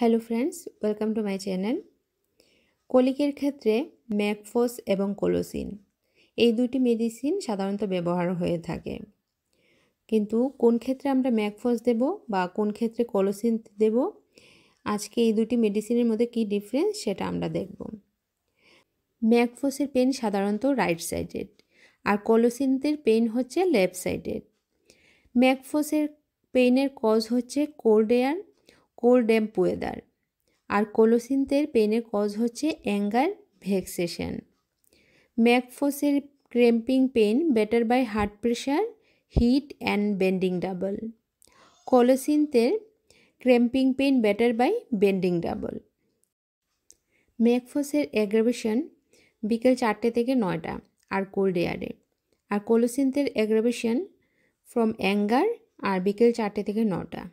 hello friends welcome to my channel কলিকের ক্ষেত্রে mag phos এবং কোলোসিন এই দুটি মেডিসিন সাধারণত ব্যবহার হয়ে থাকে কিন্তু কোন ক্ষেত্রে আমরা ম্যাকফোস দেব বা কোন ক্ষেত্রে কলোসিন দেব আজকে এই দুটি মেডিসিনের মধ্যে কি ডিফারেন্স সেটা আমরা দেখব ম্যাকফোসের পেন সাধারণত রাইট সাইডেড আর কলোসিনদের পেন হচ্ছে লেফট সাইডেড ম্যাকফোসের পেনের কজ হচ্ছে cold air cold damp weather আর কোলোসিনথের পেনের কজ হচ্ছে অ্যাঙ্গার ভ্যাক্সেশন ম্যাকফোসের cramping pain better by hard pressure heat and bending double কোলোসিনথের cramping pain better by bending double ম্যাকফোসের অ্যাগ্রাভেশন বিকেল চারটে থেকে নয়টা আর কোল্ড এয়ারে আর কোলোসিনথের অ্যাগ্রাভেশন ফ্রম অ্যাঙ্গার আর বিকেল চারটে থেকে নটা